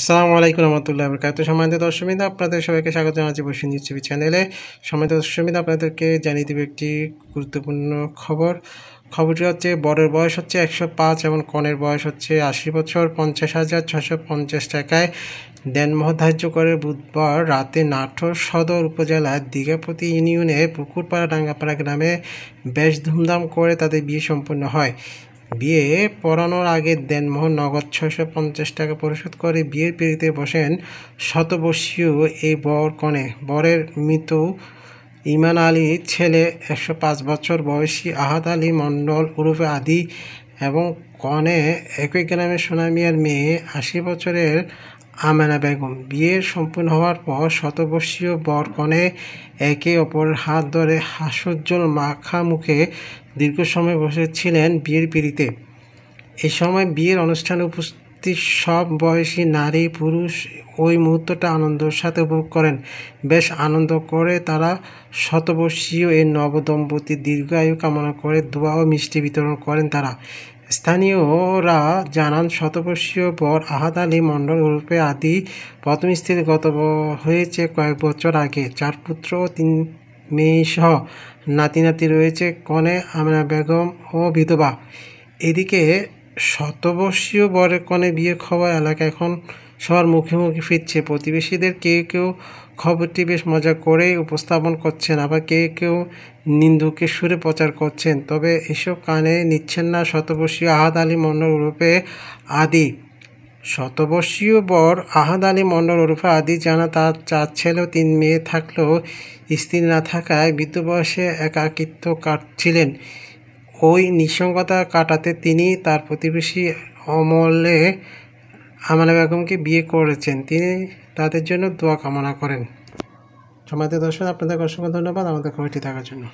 আসসালামু আলাইকুম রহমতুল্লাহ বরকাত সম্মানিত দর্শকবিন্দু আপনাদের সবাইকে স্বাগত জানাচ্ছি বসে নিচ্ছি চ্যানেলে সম্মানিত দর্শকবিন্দু আপনাদেরকে জানিয়ে দেবে একটি গুরুত্বপূর্ণ খবর খবরটি হচ্ছে বড়ের বয়স হচ্ছে একশো পাঁচ এবং কনের বয়স হচ্ছে আশি বছর পঞ্চাশ হাজার ছশো পঞ্চাশ টাকায় দেনমহ ধার্য করে বুধবার রাতে নাটোর সদর উপজেলার দীঘাপতি ইউনিয়নে পুকুরপাড়া ডাঙ্গাপাড়া গ্রামে বেশ ধুমধাম করে তাদের বিয়ে সম্পন্ন হয় বিয়ে পড়ানোর আগে দেনমোহন নগদ ছয়শো পঞ্চাশ টাকা পরিশোধ করে বিয়ের পিড়িতে বসেন শতবর্ষীয় এই বর কনে বরের মৃত ইমান আলী ছেলে একশো পাঁচ বছর বয়সী আহাত আলী মণ্ডল উরুফে আদি এবং কনে একই গ্রামের সোনামিয়ার মেয়ে আশি বছরের আমেনা বেগম বিয়ে সম্পূর্ণ হওয়ার পর শতবর্ষীয় বরকনে একে অপরের হাত ধরে হাস্যোজ্জ্বল মাখা মুখে দীর্ঘ সময় বসেছিলেন বিয়ের পিড়িতে এ সময় বিয়ের অনুষ্ঠানে উপস্থিত সব বয়সী নারী পুরুষ ওই মুহূর্তটা আনন্দের সাথে উপভোগ করেন বেশ আনন্দ করে তারা শতবর্ষীয় এই নবদম্পতি দীর্ঘায়ু কামনা করে দোয়া ও মিষ্টি বিতরণ করেন তারা স্থানীয়রা জানান শতবর্ষীয় পর আহাদ আলী মণ্ডল ওরফে আদি প্রথম স্ত্রীর গত হয়েছে কয়েক বছর আগে চার পুত্র তিন মেয়েসহ নাতি নাতি রয়েছে কনে আমরা বেগম ও বিধবা এদিকে শতবর্ষীয় বরের কনে বিয়ে খবর এলাকা এখন সবার মুখে মুখে ফিরছে প্রতিবেশীদের কেউ কেউ খবরটি বেশ মজা করে উপস্থাপন করছেন আবার কেউ কেউ নিন্দুকে সুরে প্রচার করছেন তবে এসব কানে নিচ্ছেন না শতবর্ষীয় আহাদ আলী মণ্ডল রূপে আদি শতবর্ষীয় বর আহাদ আলী মণ্ডল ওরফে আদি জানা তার চার ছেলে তিন মেয়ে থাকলেও স্ত্রী না থাকায় বৃদ্ধ বয়সে একাকিত্ব কাটছিলেন ওই নিঃসঙ্গতা কাটাতে তিনি তার প্রতিবেশী অমলে আমালা বেগমকে বিয়ে করেছেন তিনি তাদের জন্য দোয়া কামনা করেন সমাজ দর্শক আপনাদের অসংখ্য ধন্যবাদ আমাদের খবরটি থাকার জন্য